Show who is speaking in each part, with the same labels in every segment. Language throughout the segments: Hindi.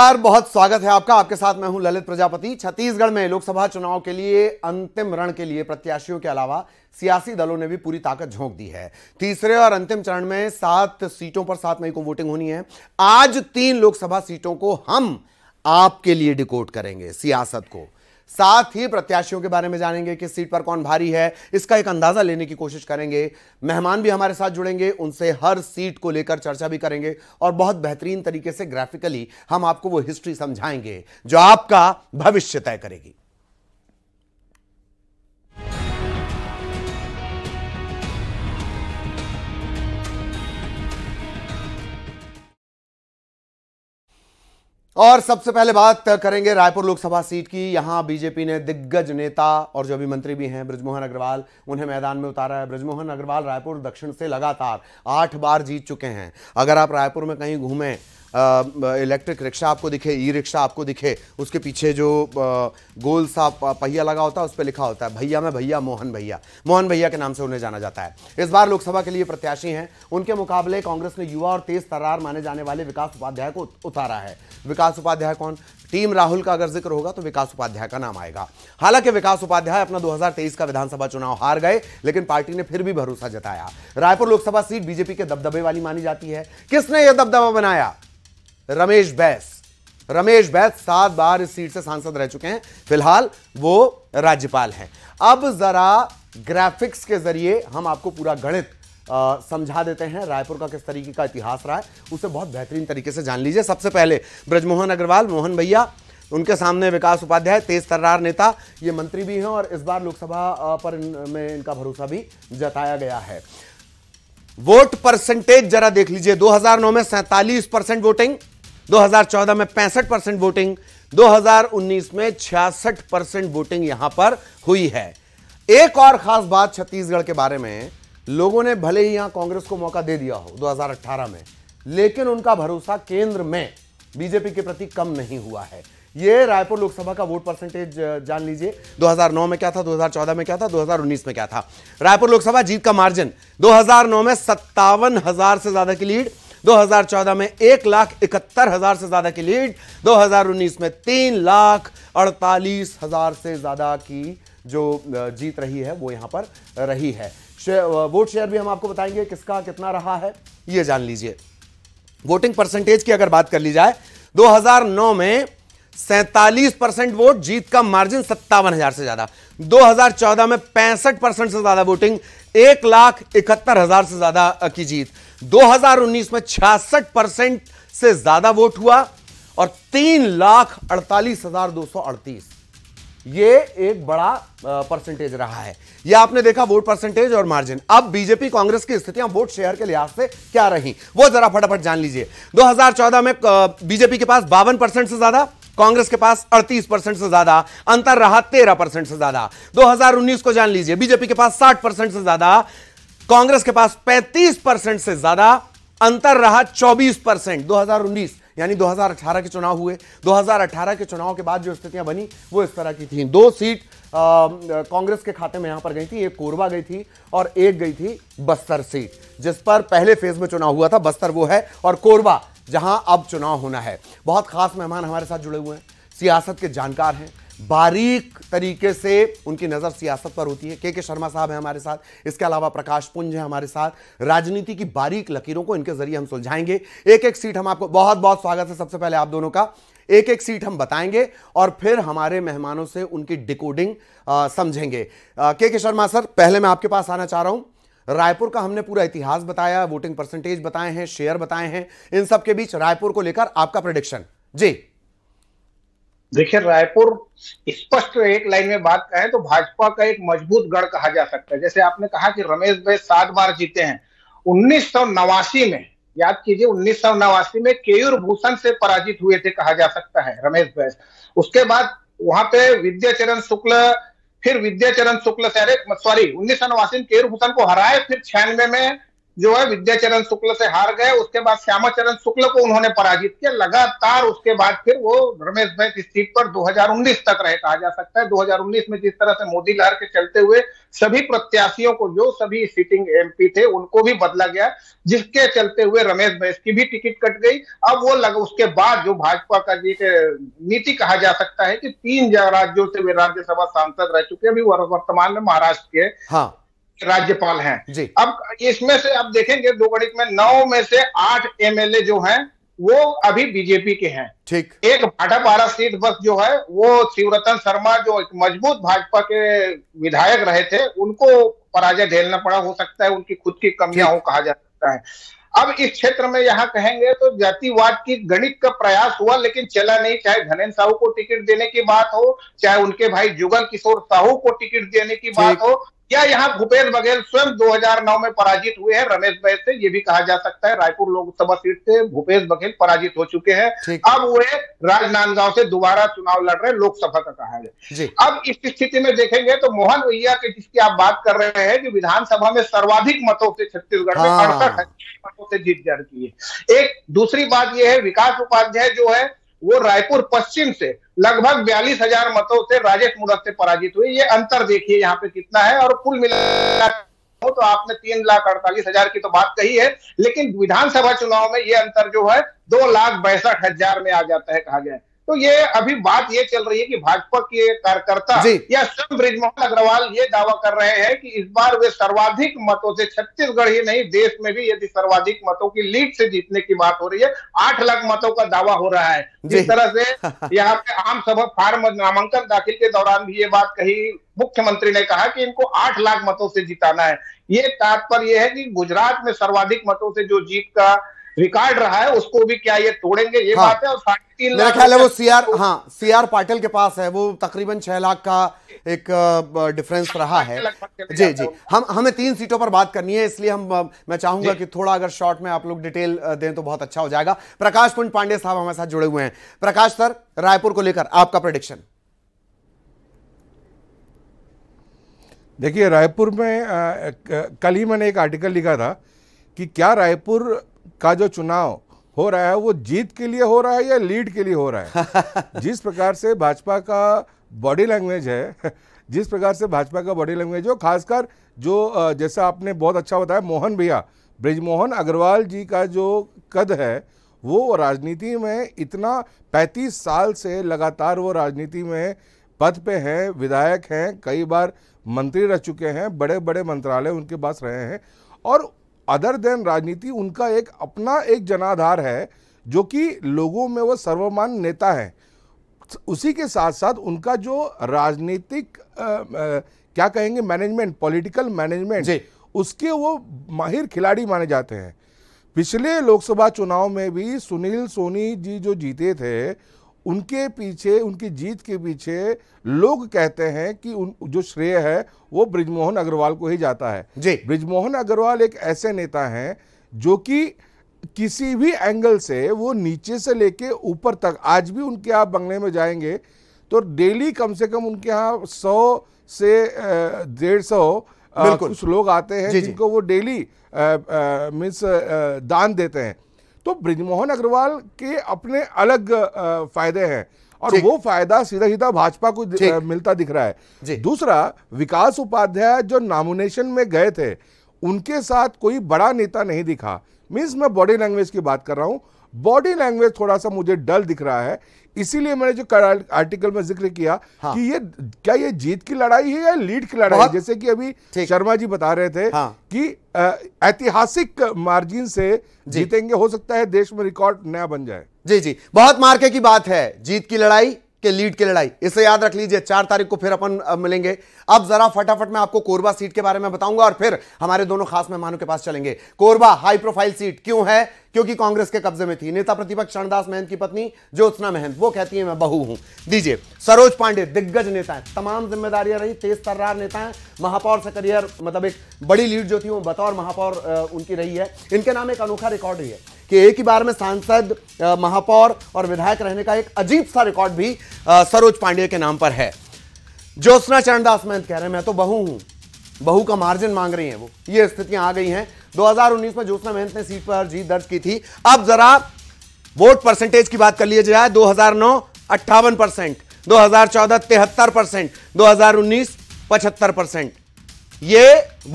Speaker 1: नमस्कार बहुत स्वागत है आपका आपके साथ मैं हूं ललित प्रजापति छत्तीसगढ़ में लोकसभा चुनाव के लिए अंतिम रण के लिए प्रत्याशियों के अलावा सियासी दलों ने भी पूरी ताकत झोंक दी है तीसरे और अंतिम चरण में सात सीटों पर सात मई को वोटिंग होनी है आज तीन लोकसभा सीटों को हम आपके लिए डिकोड करेंगे सियासत को साथ ही प्रत्याशियों के बारे में जानेंगे किस सीट पर कौन भारी है इसका एक अंदाजा लेने की कोशिश करेंगे मेहमान भी हमारे साथ जुड़ेंगे उनसे हर सीट को लेकर चर्चा भी करेंगे और बहुत बेहतरीन तरीके से ग्राफिकली हम आपको वो हिस्ट्री समझाएंगे जो आपका भविष्य तय करेगी और सबसे पहले बात करेंगे रायपुर लोकसभा सीट की यहां बीजेपी ने दिग्गज नेता और जो अभी मंत्री भी हैं ब्रजमोहन अग्रवाल उन्हें मैदान में उतारा है ब्रजमोहन अग्रवाल रायपुर दक्षिण से लगातार आठ बार जीत चुके हैं अगर आप रायपुर में कहीं घूमें इलेक्ट्रिक रिक्शा आपको दिखे ई रिक्शा आपको दिखे उसके पीछे जो गोल सा पहिया लगा होता है उस पर लिखा होता है भैया में भैया मोहन भैया मोहन भैया के नाम से उन्हें जाना जाता है इस बार लोकसभा के लिए प्रत्याशी हैं उनके मुकाबले कांग्रेस ने युवा और तेज तरार माने जाने वाले विकास उपाध्याय को उतारा है विकास उपाध्याय कौन टीम राहुल का अगर जिक्र होगा तो विकास उपाध्याय का नाम आएगा हालांकि विकास उपाध्याय अपना 2023 का विधानसभा चुनाव हार गए लेकिन पार्टी ने फिर भी भरोसा जताया रायपुर लोकसभा सीट बीजेपी के दबदबे वाली मानी जाती है किसने यह दबदबा बनाया रमेश बैस रमेश बैस सात बार इस सीट से सांसद रह चुके हैं फिलहाल वो राज्यपाल हैं अब जरा ग्राफिक्स के जरिए हम आपको पूरा गणित समझा देते हैं रायपुर का किस तरीके का इतिहास रहा है उसे बहुत बेहतरीन तरीके से जान लीजिए सबसे पहले ब्रजमोहन अग्रवाल मोहन भैया उनके सामने विकास उपाध्याय तेज तर्रार नेता ये मंत्री भी हैं और इस बार लोकसभा पर इन, में इनका भरोसा भी जताया गया है वोट परसेंटेज जरा देख लीजिए 2009 में सैतालीस परसेंट वोटिंग 2014 में पैंसठ परसेंट वोटिंग 2019 में छियासठ परसेंट वोटिंग यहां पर हुई है एक और खास बात छत्तीसगढ़ के बारे में लोगों ने भले ही यहां कांग्रेस को मौका दे दिया हो 2018 में लेकिन उनका भरोसा केंद्र में बीजेपी के प्रति कम नहीं हुआ है ये रायपुर लोकसभा का वोट परसेंटेज जान लीजिए 2009 में क्या था 2014 में क्या था 2019 में क्या था रायपुर लोकसभा जीत का मार्जिन 2009 में सत्तावन हजार से ज्यादा की लीड 2014 में एक लाख इकहत्तर हजार से ज्यादा की लीड 2019 में तीन लाख अड़तालीस हजार से ज्यादा की जो जीत रही है वो यहां पर रही है वोट शेयर uh, भी हम आपको बताएंगे किसका कितना रहा है यह जान लीजिए वोटिंग परसेंटेज की अगर बात कर ली जाए 2009 में सैतालीस परसेंट वोट जीत का मार्जिन सत्तावन हजार से ज्यादा 2014 में पैंसठ परसेंट से ज्यादा वोटिंग एक लाख इकहत्तर हजार से ज्यादा uh, की जीत 2019 में छियासठ परसेंट से ज्यादा वोट हुआ और तीन लाख अड़तालीस हजार दो सौ अड़तीस ये एक बड़ा परसेंटेज रहा है ये आपने देखा वोट परसेंटेज और मार्जिन अब बीजेपी कांग्रेस की स्थितियां वोट शेयर के लिहाज से क्या रही वो जरा फटाफट जान लीजिए 2014 में बीजेपी के पास बावन परसेंट से ज्यादा कांग्रेस के पास 38 परसेंट से ज्यादा अंतर रहा 13 परसेंट से ज्यादा 2019 को जान लीजिए बीजेपी के पास 60 परसेंट से ज्यादा कांग्रेस के पास 35 परसेंट से ज्यादा अंतर रहा 24 परसेंट 2019 यानी 2018 के चुनाव हुए 2018 के चुनाव के बाद जो स्थितियां बनी वो इस तरह की थी दो सीट कांग्रेस के खाते में यहां पर गई थी एक कोरबा गई थी और एक गई थी बस्तर सीट जिस पर पहले फेज में चुनाव हुआ था बस्तर वो है और कोरबा जहां अब चुनाव होना है बहुत खास मेहमान हमारे साथ जुड़े हुए हैं सियासत के जानकार हैं बारीक तरीके से उनकी नज़र सियासत पर होती है के के शर्मा साहब है हमारे साथ इसके अलावा प्रकाश पुंज है हमारे साथ राजनीति की बारीक लकीरों को इनके जरिए हम सुलझाएंगे एक एक सीट हम आपको बहुत बहुत स्वागत है सबसे पहले आप दोनों का एक एक सीट हम बताएंगे और फिर हमारे मेहमानों से उनकी डिकोडिंग समझेंगे के के शर्मा सर पहले मैं आपके पास आना चाह रहा हूं रायपुर का हमने पूरा इतिहास बताया वोटिंग परसेंटेज बताए हैं शेयर बताए हैं इन सब के बीच रायपुर को लेकर आपका प्रोडिक्शन जी देखिए रायपुर स्पष्ट एक लाइन में बात कहें तो भाजपा
Speaker 2: का एक मजबूत गढ़ कहा जा सकता है जैसे आपने कहा कि रमेश भाई सात बार जीते हैं उन्नीस में याद कीजिए उन्नीस में केयूर भूषण से पराजित हुए थे कहा जा सकता है रमेश बैस उसके बाद वहां पे विद्याचरण शुक्ल फिर विद्याचरण शुक्ल सॉरी उन्नीस सौ नवासी में केयूर भूषण को हराए फिर छियानवे में जो है विद्याचरण शुक्ल से हार गए उसके बाद श्यामाचरण शुक्ल को उन्होंने पराजित किया लगातार उसके बाद फिर वो रमेश बैठ सीट पर 2019 तक रहे कहा जा सकता है 2019 में जिस तरह से मोदी लहर के चलते हुए सभी प्रत्याशियों को जो सभी सिटिंग एमपी थे उनको भी बदला गया जिसके चलते हुए रमेश भैंस की भी टिकट कट गई अब वो लग उसके बाद जो भाजपा का जी नीति कहा जा सकता है कि तीन राज्यों से वे राज्यसभा सांसद रह चुके हैं अभी वर्तमान में महाराष्ट्र के हाँ राज्यपाल हैं जी अब इसमें से आप देखेंगे दो गणित में नौ में से आठ एमएलए जो हैं वो अभी बीजेपी के हैं ठीक एक भाटा बारह सीट बस जो है वो शिवरतन शर्मा जो एक मजबूत भाजपा के विधायक रहे थे उनको पराजय झेलना पड़ा हो सकता है उनकी खुद की कमियां हो कहा जा सकता है अब इस क्षेत्र में यहाँ कहेंगे तो जातिवाद की गणित का प्रयास हुआ लेकिन चला नहीं चाहे धनेन्द्र साहू को टिकट देने की बात हो चाहे उनके भाई जुगल किशोर साहू को टिकट देने की बात हो क्या यहाँ भूपेश बघेल स्वयं 2009 में पराजित हुए हैं रमेश बैस से ये भी कहा जा सकता है रायपुर लोकसभा सीट से भूपेश बघेल पराजित हो चुके हैं अब वे राजनांदगांव से दोबारा चुनाव लड़ रहे लोकसभा का कहा गया अब इस स्थिति में देखेंगे तो मोहन भैया के जिसकी आप बात कर रहे हैं कि विधानसभा में सर्वाधिक मतों से छत्तीसगढ़ में हाँ। अड़सठ मतों से जीत दर्ज की है एक दूसरी बात यह है विकास उपाध्याय जो है वो रायपुर पश्चिम से लगभग बयालीस हजार मतों से राजेश मूणत से पराजित हुई ये अंतर देखिए यहाँ पे कितना है और कुल मिला तो आपने तीन लाख अड़तालीस हजार की तो बात कही है लेकिन विधानसभा चुनाव में ये अंतर जो है दो लाख बैसठ हजार में आ जाता है कहा है तो ये अभी बात ये चल रही है कि भाजपा के कार्यकर्ता या स्वयं ब्रिजमोहन अग्रवाल ये दावा कर रहे हैं कि इस बार वे सर्वाधिक मतों से छत्तीसगढ़ ही नहीं देश में भी यदि सर्वाधिक मतों की लीड से जीतने की बात हो रही है आठ लाख मतों का दावा हो रहा है जिस तरह से यहाँ पे आम सभा फार्म नामांकन दाखिल के दौरान भी ये बात कही मुख्यमंत्री ने कहा कि इनको आठ लाख मतों से जिताना है ये तात्पर्य है कि गुजरात में सर्वाधिक मतों से जो जीत का रिकॉर्ड रहा है उसको भी क्या ये तोड़ेंगे ये हाँ, बात है और साढ़े तीन लाख ख्याल है वो सीआर तो- हाँ
Speaker 1: सीआर पाटिल के पास है वो तकरीबन छह लाख का एक डिफरेंस रहा है जी जी हम हमें तीन सीटों पर बात करनी है इसलिए हम मैं चाहूंगा कि थोड़ा अगर शॉर्ट में आप लोग डिटेल दें तो बहुत अच्छा हो जाएगा प्रकाश पुंज पांडे साहब हमारे साथ जुड़े हुए हैं प्रकाश सर रायपुर को लेकर आपका प्रोडिक्शन
Speaker 3: देखिए रायपुर में कल ही मैंने एक आर्टिकल लिखा था कि क्या रायपुर का जो चुनाव हो रहा है वो जीत के लिए हो रहा है या लीड के लिए हो रहा है जिस प्रकार से भाजपा का बॉडी लैंग्वेज है जिस प्रकार से भाजपा का बॉडी लैंग्वेज हो खासकर जो जैसा आपने बहुत अच्छा बताया मोहन भैया ब्रिजमोहन अग्रवाल जी का जो कद है वो राजनीति में इतना 35 साल से लगातार वो राजनीति में पद पे हैं विधायक हैं कई बार मंत्री रह चुके हैं बड़े बड़े मंत्रालय उनके पास रहे हैं और अदर देन राजनीति उनका एक अपना एक जनाधार है जो कि लोगों में वो सर्वमान नेता है उसी के साथ साथ उनका जो राजनीतिक क्या कहेंगे मैनेजमेंट पॉलिटिकल मैनेजमेंट उसके वो माहिर खिलाड़ी माने जाते हैं पिछले लोकसभा चुनाव में भी सुनील सोनी जी जो जीते थे उनके पीछे उनकी जीत के पीछे लोग कहते हैं कि उन जो श्रेय है वो ब्रिजमोहन अग्रवाल को ही जाता है जी ब्रिजमोहन अग्रवाल एक ऐसे नेता हैं जो कि किसी भी एंगल से वो नीचे से लेके ऊपर तक आज भी उनके आप बंगले में जाएंगे तो डेली कम से कम उनके यहाँ सौ से डेढ़ सौ कुछ लोग आते हैं जिनको वो डेली मीन्स दान देते हैं तो ब्रिजमोहन अग्रवाल के अपने अलग फायदे हैं और वो फायदा सीधा सीधा भाजपा को मिलता दिख रहा है दूसरा विकास उपाध्याय जो नॉमिनेशन में गए थे उनके साथ कोई बड़ा नेता नहीं दिखा मीन्स मैं बॉडी लैंग्वेज की बात कर रहा हूं बॉडी लैंग्वेज थोड़ा सा मुझे डल दिख रहा है इसीलिए मैंने जो आर्टिकल में जिक्र किया हाँ। कि ये क्या ये जीत की लड़ाई है या लीड की लड़ाई है जैसे कि अभी शर्मा जी बता रहे थे हाँ। कि ऐतिहासिक मार्जिन से जीतेंगे हो सकता है देश में रिकॉर्ड नया बन जाए जी जी बहुत मार्के की बात है
Speaker 1: जीत की लड़ाई के लीड की लड़ाई इसे याद रख लीजिए चार तारीख को फिर अपन मिलेंगे अब जरा फटाफट मैं आपको कोरबा सीट के बारे में बताऊंगा और फिर हमारे दोनों खास मेहमानों के पास चलेंगे कोरबा हाई प्रोफाइल सीट क्यों है क्योंकि कांग्रेस के कब्जे में थी नेता प्रतिपक्ष चरणदास महंत की पत्नी ज्योत्ना महंत वो कहती है मैं बहू हूं दीजिए सरोज पांडे दिग्गज नेता है तमाम जिम्मेदारियां रही तेज तर्रार नेता है महापौर से करियर मतलब एक बड़ी लीड जो थी वो बतौर महापौर उनकी रही है इनके नाम एक अनोखा रिकॉर्ड भी है कि एक ही बार में सांसद महापौर और विधायक रहने का एक अजीब सा रिकॉर्ड भी सरोज पांडे के नाम पर है चरण चरणदास महंत कह रहे हैं मैं तो बहू हूं बहू का मार्जिन मांग रही हैं वो ये स्थितियां आ गई हैं 2019 में ज्योत्ना महंत ने सीट पर जीत दर्ज की थी अब जरा वोट परसेंटेज की बात कर लिया जाए 2009 अट्ठावन परसेंट दो हजार परसेंट दो हजार परसेंट ये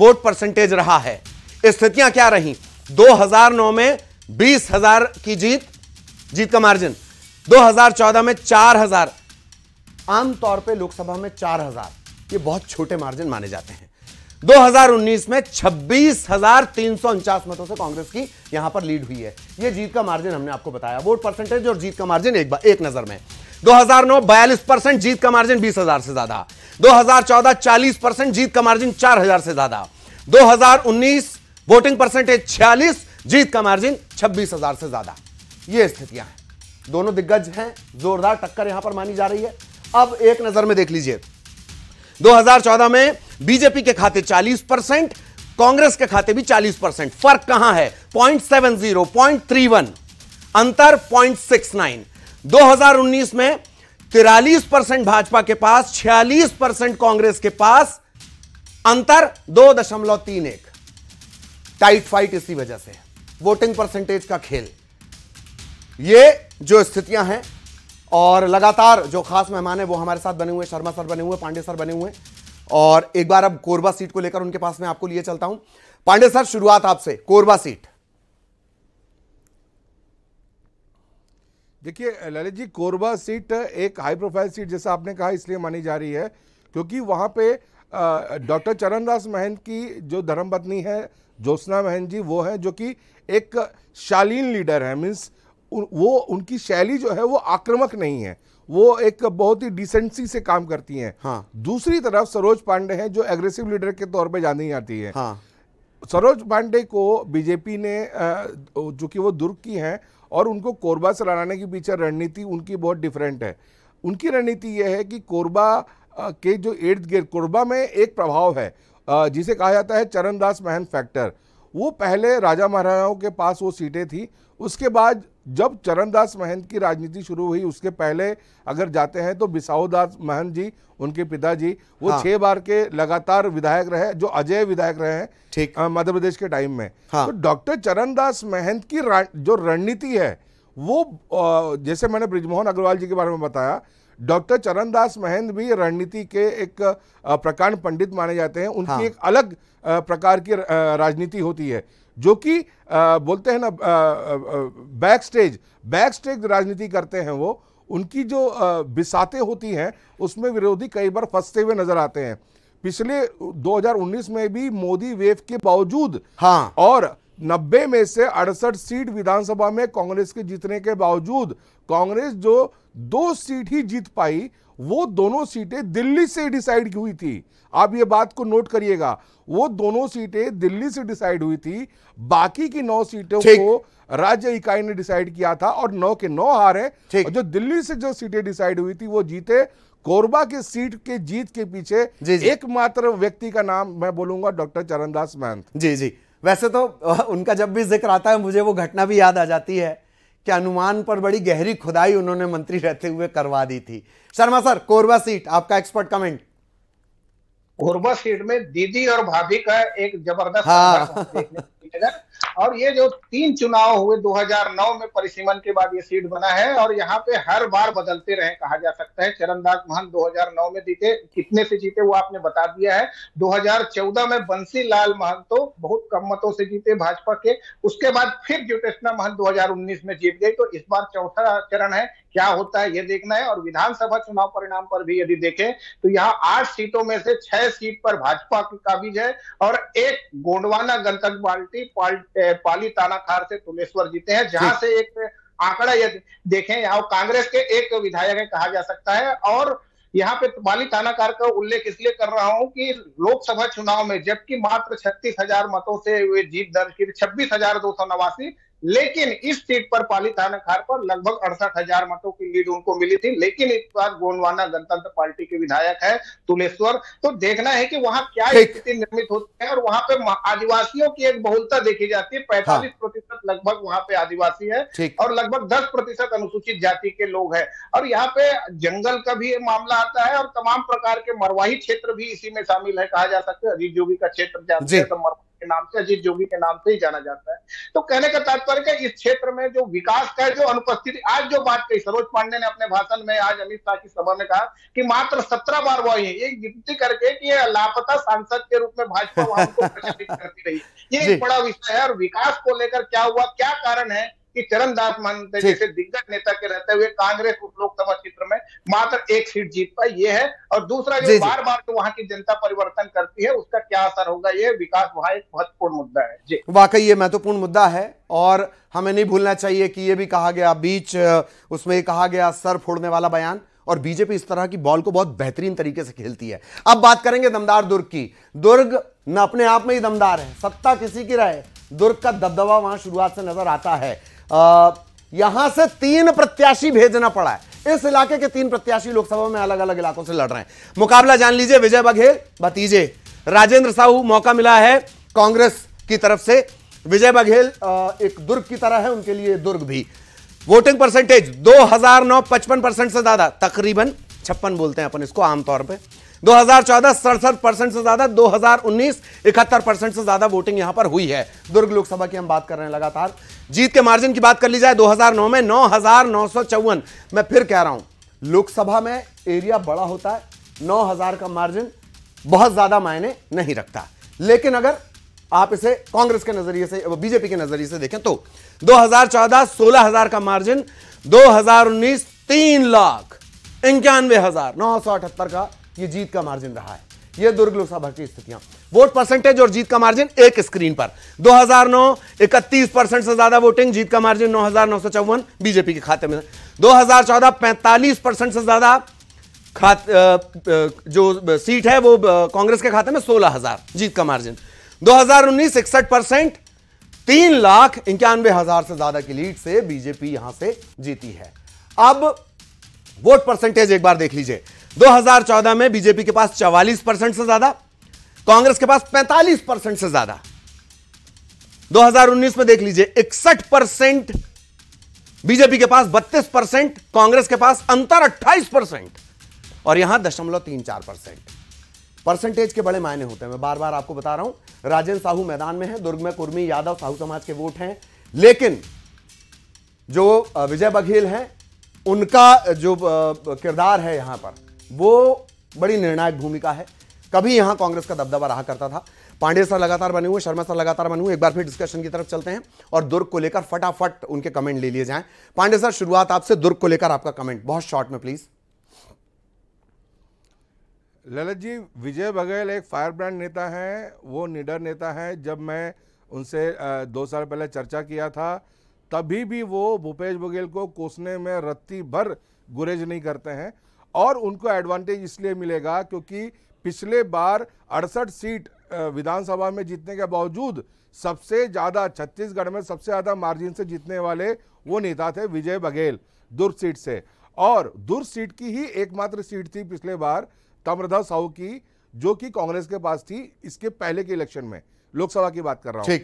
Speaker 1: वोट परसेंटेज रहा है स्थितियां क्या रही 2009 में बीस हजार की जीत जीत का मार्जिन 2014 में चार हजार आमतौर पर लोकसभा में चार हजार ये बहुत छोटे मार्जिन माने जाते हैं 2019 में छब्बीस मतों से कांग्रेस की यहां पर लीड हुई है ये जीत का मार्जिन हमने आपको बताया वोट परसेंटेज और जीत का मार्जिन एक बार एक नजर में 2009 बयालीस परसेंट जीत का मार्जिन 20000 से ज्यादा 2014 40 परसेंट जीत का मार्जिन 4000 से ज्यादा 2019 वोटिंग परसेंटेज 46 जीत का मार्जिन छब्बीस हजार से ज्यादा ये स्थितियां हैं दोनों दिग्गज हैं जोरदार टक्कर यहां पर मानी जा रही है अब एक नजर में देख लीजिए 2014 में बीजेपी के खाते 40 परसेंट कांग्रेस के खाते भी 40 परसेंट फर्क कहां है point seven zero point three one अंतर पॉइंट सिक्स नाइन दो में तिरालीस परसेंट भाजपा के पास छियालीस परसेंट कांग्रेस के पास अंतर दो दशमलव तीन एक टाइट फाइट इसी वजह से वोटिंग परसेंटेज का खेल ये जो स्थितियां हैं और लगातार जो खास मेहमान है वो हमारे साथ बने हुए शर्मा सर बने हुए पांडे सर बने हुए और एक बार अब कोरबा सीट को लेकर उनके पास मैं आपको लिए चलता हूं पांडे सर शुरुआत आपसे कोरबा सीट
Speaker 3: देखिए ललित जी कोरबा सीट एक हाई प्रोफाइल सीट जैसा आपने कहा इसलिए मानी जा रही है क्योंकि वहां पे डॉक्टर चरणदास महंत की जो धर्मपत्नी है ज्योत्ना महंत जी वो है जो कि एक शालीन लीडर है मीन्स वो उनकी शैली जो है वो आक्रामक नहीं है वो एक बहुत ही डिसेंसी से काम करती हैं हाँ। दूसरी तरफ सरोज पांडे हैं जो एग्रेसिव लीडर के तौर पे जानी जाती है हाँ। सरोज पांडे को बीजेपी ने जो कि वो दुर्ग की हैं और उनको कोरबा से लड़ाने के पीछे रणनीति उनकी बहुत डिफरेंट है उनकी रणनीति यह है कि कोरबा के जो इर्द गिर्द कुर्बा में एक प्रभाव है जिसे कहा जाता है चरणदास महन फैक्टर वो पहले राजा महाराजाओं के पास वो सीटें थी उसके बाद जब चरणदास महंत की राजनीति शुरू हुई उसके पहले अगर जाते हैं तो बिसाऊदास महंत जी उनके पिताजी वो हाँ। छह बार के लगातार विधायक रहे जो अजय विधायक रहे हैं ठीक मध्य प्रदेश के टाइम में हाँ। तो डॉक्टर चरणदास महंत की जो रणनीति है वो जैसे मैंने ब्रिजमोहन अग्रवाल जी के बारे में बताया डॉक्टर चरणदास महेंद्र भी रणनीति के एक प्रकांड पंडित माने जाते हैं उनकी हाँ। एक अलग प्रकार की राजनीति होती है जो कि बोलते हैं ना बैक स्टेज बैक स्टेज राजनीति करते हैं वो उनकी जो बिसाते होती हैं उसमें विरोधी कई बार फंसते हुए नजर आते हैं पिछले 2019 में भी मोदी वेव के बावजूद हाँ और नब्बे में से अड़सठ सीट विधानसभा में कांग्रेस के जीतने के बावजूद कांग्रेस जो दो सीट ही जीत पाई वो दोनों सीटें दिल्ली से डिसाइड हुई थी आप ये बात को नोट करिएगा वो दोनों सीटें दिल्ली से डिसाइड हुई थी बाकी की नौ सीटों को राज्य इकाई ने डिसाइड किया था और नौ के नौ हारे जो दिल्ली से जो सीटें डिसाइड हुई थी वो जीते कोरबा के सीट के जीत के पीछे एकमात्र व्यक्ति का नाम मैं बोलूंगा डॉक्टर चरणदास महंत जी जी वैसे तो उनका जब भी जिक्र
Speaker 1: आता है मुझे वो घटना भी याद आ जाती है कि अनुमान पर बड़ी गहरी खुदाई उन्होंने मंत्री रहते हुए करवा दी थी शर्मा सर कोरबा सीट आपका एक्सपर्ट कमेंट कोरबा सीट में दीदी और भाभी का एक जबरदस्त हाँ मिलेगा और ये जो
Speaker 2: तीन चुनाव हुए 2009 में परिसीमन के बाद ये सीट बना है और यहाँ पे हर बार बदलते रहे कहा जा सकता है चरणदास दास महन 2009 में जीते कितने से जीते वो आपने बता दिया है 2014 में बंसी लाल महन तो बहुत कम मतों से जीते भाजपा के उसके बाद फिर ज्योतिष्णा महंत दो में जीत गई तो इस बार चौथा चरण है क्या होता है ये देखना है और विधानसभा चुनाव परिणाम पर भी यदि देखें तो यहाँ आठ सीटों में से छह सीट पर भाजपा की काबिज है और एक गोंडवाना गंतक सीटी पाली तानाखार से तुलेश्वर जीते हैं जहां से एक आंकड़ा यदि देखें यहाँ कांग्रेस के एक विधायक है कहा जा सकता है और यहाँ पे बाली थानाकार का उल्लेख इसलिए कर रहा हूँ कि लोकसभा चुनाव में जबकि मात्र छत्तीस हजार मतों से वे जीत दर्ज की छब्बीस हजार दो सौ नवासी लेकिन इस सीट पर पाली थाना खार पर लगभग अड़सठ हजार मतों की लीड उनको मिली थी लेकिन इस बार गोंडवाना गणतंत्र पार्टी के विधायक है तुलेश्वर तो देखना है कि वहां क्या स्थिति निर्मित होती है और वहां पे आदिवासियों की एक बहुलता देखी जाती है पैंतालीस हाँ। प्रतिशत लगभग वहां पे आदिवासी है और लगभग दस प्रतिशत अनुसूचित जाति के लोग है और यहाँ पे जंगल का भी मामला आता है और तमाम प्रकार के मरवाही क्षेत्र भी इसी में शामिल है कहा जा सकता है अजीत जोगी का क्षेत्र जा सकता है तो के नाम से अजीत जोगी के नाम से ही जाना जाता है तो कहने का तात्पर्य है इस क्षेत्र में जो विकास का जो अनुपस्थिति आज जो बात कही सरोज पांडे ने अपने भाषण में आज अमित शाह की सभा में कहा कि मात्र सत्रह बार वह ये गिनती करके कि ये लापता सांसद के रूप में भाजपा वहां को करती रही ये एक बड़ा विषय है और विकास को लेकर क्या हुआ क्या कारण है कि चरम दास मानते जैसे दिग्गज नेता के रहते हुए कांग्रेस उस लोकसभा क्षेत्र में मात्र एक सीट जीत पाई ये है और दूसरा जो बार बार जो वहां की जनता परिवर्तन करती है उसका क्या असर होगा ये विकास वहां एक
Speaker 1: महत्वपूर्ण मुद्दा है जी वाकई ये महत्वपूर्ण मुद्दा है और हमें नहीं भूलना चाहिए कि ये भी कहा गया बीच उसमें कहा गया सर फोड़ने वाला बयान और बीजेपी इस तरह की बॉल को बहुत बेहतरीन तरीके से खेलती है अब बात करेंगे दमदार दुर्ग की दुर्ग न अपने आप में ही दमदार है सत्ता किसी की रहे दुर्ग का दबदबा वहां शुरुआत से नजर आता है यहां से तीन प्रत्याशी भेजना पड़ा है इस इलाके के तीन प्रत्याशी लोकसभा में अलग अलग इलाकों से लड़ रहे हैं मुकाबला जान लीजिए विजय बघेल भतीजे राजेंद्र साहू मौका मिला है कांग्रेस की तरफ से विजय बघेल एक दुर्ग की तरह है उनके लिए दुर्ग भी वोटिंग परसेंटेज दो हजार नौ पचपन परसेंट से ज्यादा तकरीबन छप्पन बोलते हैं अपन इसको आमतौर पर 2014 सड़सठ परसेंट से ज्यादा 2019 इकहत्तर परसेंट से ज्यादा वोटिंग यहां पर हुई है दुर्ग लोकसभा की हम बात कर रहे हैं लगातार जीत के मार्जिन की बात कर ली जाए 2009 में नौ मैं फिर कह रहा हूं लोकसभा में एरिया बड़ा होता है 9000 का मार्जिन बहुत ज्यादा मायने नहीं रखता लेकिन अगर आप इसे कांग्रेस के नजरिए से बीजेपी के नजरिए से देखें तो 2014 16000 का मार्जिन 2019 तीन लाख इक्यानवे हजार नौ सौ अठहत्तर का ये जीत का मार्जिन रहा है ये दुर्ग लोकसभा की स्थितियां वोट परसेंटेज और जीत का मार्जिन एक स्क्रीन पर 2009 31 परसेंट से ज्यादा वोटिंग जीत का मार्जिन नौ बीजेपी के खाते में 2014 45 परसेंट से ज्यादा जो सीट है वो कांग्रेस के खाते में सोलह हजार जीत का मार्जिन 2019 इकसठ परसेंट तीन लाख इक्यानवे हजार से ज्यादा की लीड से बीजेपी यहां से जीती है अब वोट परसेंटेज एक बार देख लीजिए 2014 में बीजेपी के पास 44 परसेंट से ज्यादा कांग्रेस के पास 45 परसेंट से ज्यादा 2019 में देख लीजिए इकसठ परसेंट बीजेपी के पास 32 परसेंट कांग्रेस के पास अंतर 28 परसेंट और यहां दशमलव तीन चार परसेंट परसेंटेज के बड़े मायने होते हैं मैं बार बार आपको बता रहा हूं राजेंद्र साहू मैदान में है दुर्ग में कुर्मी यादव साहू समाज के वोट हैं लेकिन जो विजय बघेल हैं उनका जो किरदार है यहां पर वो बड़ी निर्णायक भूमिका है कभी यहां कांग्रेस का दबदबा रहा करता था पांडे सर लगातार बने हुए शर्मा सर लगातार बने हुए एक बार फिर डिस्कशन की तरफ चलते हैं और दुर्ग को लेकर फटाफट उनके कमेंट ले लिए जाएं पांडे सर शुरुआत आपसे दुर्ग को लेकर आपका कमेंट बहुत शॉर्ट में
Speaker 3: प्लीज ललित जी विजय बघेल एक फायर ब्रांड नेता है वो निडर नेता है जब मैं उनसे दो साल पहले चर्चा किया था तभी भी वो भूपेश बघेल को कोसने में रत्ती भर गुरेज नहीं करते हैं और उनको एडवांटेज इसलिए मिलेगा क्योंकि पिछले बार अड़सठ सीट विधानसभा में जीतने के बावजूद सबसे ज़्यादा छत्तीसगढ़ में सबसे ज़्यादा मार्जिन से जीतने वाले वो नेता थे विजय बघेल दुर्ग सीट से और दुर्ग सीट की ही एकमात्र सीट थी पिछले बार तम्रधा साहू की जो कि कांग्रेस के पास थी इसके पहले के इलेक्शन में लोकसभा की बात कर रहा हूँ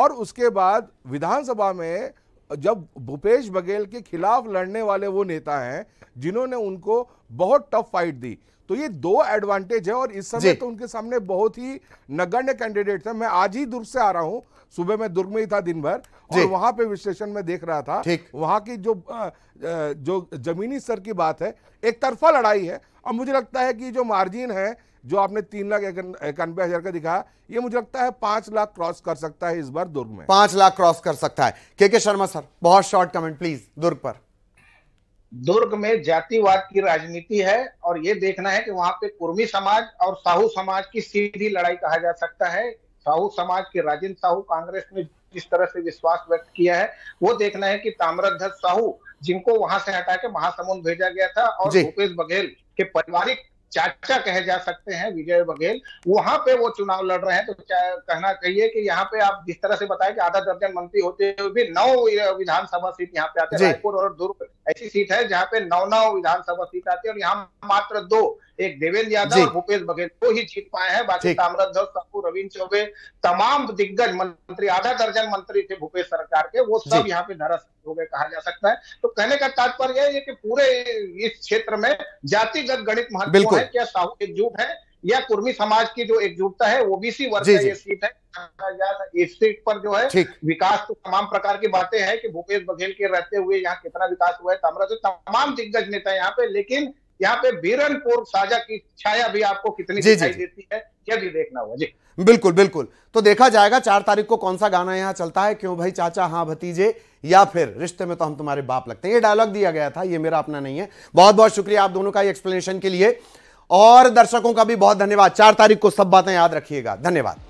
Speaker 3: और उसके बाद विधानसभा में जब भूपेश बघेल के खिलाफ लड़ने वाले वो नेता हैं जिन्होंने उनको बहुत टफ फाइट दी तो ये दो एडवांटेज है और इस समय तो उनके सामने बहुत ही नगण्य कैंडिडेट है मैं आज ही दुर्ग से आ रहा हूं सुबह मैं दुर्ग में ही था दिन भर और वहां पे विश्लेषण में देख रहा था वहां की जो जो जमीनी स्तर की बात है एक तरफा लड़ाई है और मुझे लगता है कि जो मार्जिन है जो आपने तीन लाख इक्यानबे हजार का दिखाया ये मुझे लगता है पांच लाख क्रॉस कर सकता है इस बार दुर्ग में
Speaker 1: पांच लाख क्रॉस कर सकता है के के शर्मा सर बहुत शॉर्ट कमेंट प्लीज दुर्ग पर दुर्ग में
Speaker 3: जातिवाद
Speaker 2: की राजनीति है और ये देखना है कि वहां पे कुर्मी समाज और साहू समाज की सीधी लड़ाई कहा जा सकता है साहू समाज के राजेंद्र साहू कांग्रेस में जिस तरह से विश्वास व्यक्त किया है वो देखना है कि ताम्रध्वज साहू जिनको वहां से हटा के महासमुंद भेजा गया था और भूपेश बघेल के पारिवारिक चाचा कहे जा सकते हैं विजय बघेल वहां पे वो चुनाव लड़ रहे हैं तो कहना चाहिए कि यहाँ पे आप जिस तरह से बताए कि आधा दर्जन मंत्री होते हुए भी नौ विधानसभा सीट यहाँ पे आते हैं रायपुर और दुर्ग ऐसी सीट है जहाँ पे नौ नौ विधानसभा सीट आती है और यहाँ मात्र दो एक देवेंद्र यादव और भूपेश बघेल दो ही जीत पाए हैं बाकी ताम्रध्वज साहू रविंद्र चौबे तमाम दिग्गज मंत्री आधा दर्जन मंत्री थे भूपेश सरकार के वो सब यहाँ पे धरस हो गए कहा जा सकता है तो कहने का तात्पर्य है कि पूरे इस क्षेत्र में जातिगत गणित महत्व है क्या साहू एकजुट है या कुर्मी समाज की जो एकजुटता है ओबीसी वर्ग ये सीट है स्टेट पर जो है विकास तो तमाम प्रकार की बातें हैं कि भूपेश बघेल के रहते हुए यहाँ कितना विकास हुआ है ताम्रा से तमाम दिग्गज नेता यहाँ पे लेकिन यहाँ पे बीरनपुर साजा की छाया भी आपको कितनी दिखाई देती है यह भी देखना
Speaker 1: होगा जी बिल्कुल बिल्कुल तो देखा जाएगा चार तारीख को कौन सा गाना यहाँ चलता है क्यों भाई चाचा हाँ भतीजे या फिर रिश्ते में तो हम तुम्हारे बाप लगते हैं ये डायलॉग दिया गया था ये मेरा अपना नहीं है बहुत बहुत शुक्रिया आप दोनों का एक्सप्लेनेशन के लिए और दर्शकों का भी बहुत धन्यवाद चार तारीख को सब बातें याद रखिएगा धन्यवाद